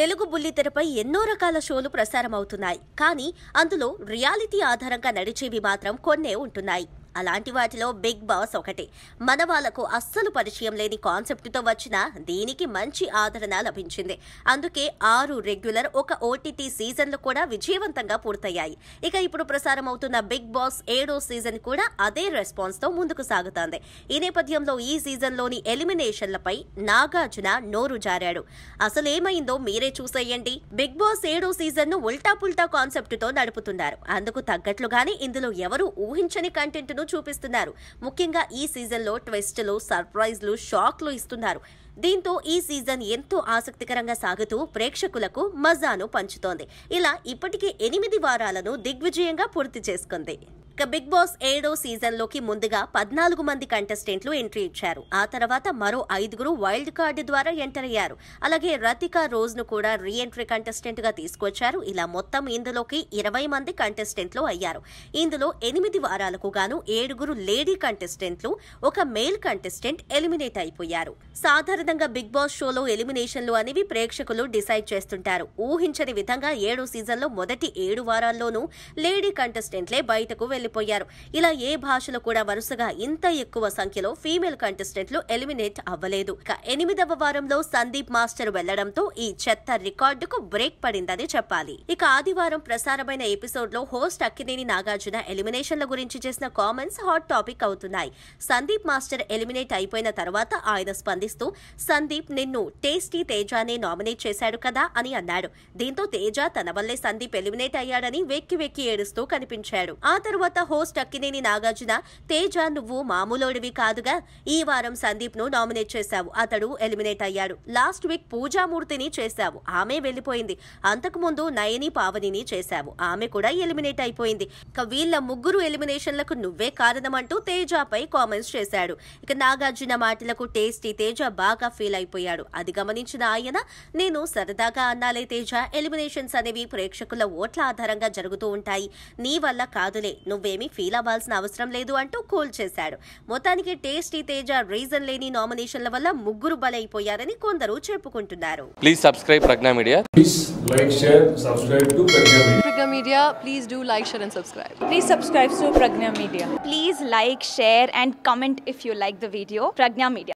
తెలుగు బుల్లితెరపై ఎన్నో రకాల షోలు ప్రసారం అవుతున్నాయి కానీ అందులో రియాలిటీ ఆధారంగా నడిచేవి మాత్రం కొన్నే ఉంటున్నాయి అలాంటి వాటిలో బిగ్ బాస్ ఒకటి మన వాళ్లకు అస్సలు పరిచయం లేని కాన్సెప్ట్తో వచ్చిన దీనికి మంచి ఆదరణ లభించింది అందుకే ఆరు రెగ్యులర్ ఒక ఓటీటీ సీజన్లు కూడా విజయవంతంగా పూర్తయ్యాయి ఇక ఇప్పుడు ప్రసారం అవుతున్న బిగ్ బాస్ ఏడో సీజన్ కూడా అదే రెస్పాన్స్తో ముందుకు సాగుతోంది ఈ నేపథ్యంలో ఈ సీజన్లోని ఎలిమినేషన్లపై నాగార్జున నోరు జారాడు అసలేమైందో మీరే చూసేయండి బిగ్ బాస్ ఏడో సీజన్ను ఉల్టా పుల్టా కాన్సెప్ట్తో నడుపుతున్నారు అందుకు తగ్గట్లుగానే ఇందులో ఎవరూ ఊహించని కంటెంట్ను ఆటలను చూపిస్తున్నారు ముఖ్యంగా ఈ సీజన్లో ట్విస్టులు సర్ప్రైజ్లు షాక్లు ఇస్తున్నారు దీంతో ఈ సీజన్ ఎంతో ఆసక్తికరంగా సాగుతూ ప్రేక్షకులకు మజాను పంచుతోంది ఇలా ఇప్పటికే ఎనిమిది వారాలను దిగ్విజయంగా పూర్తి చేసుకుంది ఇక బిగ్ బాస్ ఏడో సీజన్ లోకి ముందుగా పద్నాలుగు మంది కంటెస్టెంట్లు ఎంట్రీ ఇచ్చారు ఆ తర్వాత మరో ఐదుగురు వైల్డ్ కార్డు ద్వారా ఎంటర్ అయ్యారు అలాగే రతిక ను కూడా రీఎంట్రీ కంటెస్టెంట్ గా తీసుకొచ్చారు ఇలా మొత్తం ఇందులోకి ఇరవై మంది కంటెస్టెంట్లు అయ్యారు ఇందులో ఎనిమిది వారాలకు గాను ఏడుగురు లేడీ కంటెస్టెంట్లు ఒక మేల్ కంటెస్టెంట్ ఎలిమినేట్ అయిపోయారు సాధారణంగా బిగ్ బాస్ షోలో ఎలిమినేషన్లు అనేవి ప్రేక్షకులు డిసైడ్ చేస్తుంటారు ఊహించని విధంగా ఏడో సీజన్లో మొదటి ఏడు వారాల్లోనూ లేడీ కంటెస్టెంట్లే బయటకు వెళ్లి వెళ్ళిపోయారు ఇలా ఏ భాషలో కూడా వరుసగా ఇంత ఎక్కువ సంఖ్యలో ఫీమేల్ కంటెస్టెంట్లు ఎలిమినేట్ అవ్వలేదు ఇక ఎనిమిదవ వారంలో సందీప్ మాస్టర్ వెళ్లడంతో ఈ చెత్త రికార్డుకు బ్రేక్ పడిందని చెప్పాలి ఇక ఆదివారం ప్రసారమైన ఎపిసోడ్ లో హోస్ట్ అక్కినేని నాగార్జున ఎలిమినేషన్ల గురించి చేసిన కామెంట్స్ హాట్ టాపిక్ అవుతున్నాయి సందీప్ మాస్టర్ ఎలిమినేట్ అయిపోయిన తర్వాత ఆయన స్పందిస్తూ సందీప్ నిన్ను టేస్టీ తేజానే నామినేట్ చేశాడు కదా అని అన్నాడు దీంతో తేజ తన వల్లే సందీప్ ఎలిమినేట్ అయ్యాడని వెక్కి వెక్కి ఏడుస్తూ కనిపించాడు ఆ తర్వాత తర్వాత హోస్ట్ అక్కినేని నాగార్జున తేజ నువ్వు మామూలోడివి కాదుగా ఈ వారం సందీప్ ను నామినేట్ చేశావు అతడు ఎలిమినేట్ అయ్యాడు లాస్ట్ వీక్ పూజామూర్తిని చేశావు ఆమె వెళ్ళిపోయింది అంతకుముందు నయని పావనిని చేశావు ఆమె కూడా ఎలిమినేట్ అయిపోయింది ఇక వీళ్ళ ముగ్గురు ఎలిమినేషన్లకు నువ్వే కారణమంటూ తేజపై కామెంట్స్ చేశాడు ఇక నాగార్జున మాటలకు టేస్టీ తేజ బాగా ఫీల్ అయిపోయాడు అది గమనించిన ఆయన నేను సరదాగా అన్నాలే తేజ ఎలిమినేషన్స్ అనేవి ప్రేక్షకుల ఓట్ల ఆధారంగా జరుగుతూ ఉంటాయి నీ వల్ల కాదులే నువ్వు నువ్వేమీ ఫీల్ అవ్వాల్సిన అవసరం లేదు అంటూ కూల్ చేశాడు మొత్తానికి టేస్టీ తేజ రీజన్ లేని నామినేషన్ల వల్ల ముగ్గురు బలైపోయారని కొందరు చెప్పుకుంటున్నారు please subscribe Pragna media please do share like share and subscribe please subscribe to Pragna media please like share and comment if you like the video Pragna media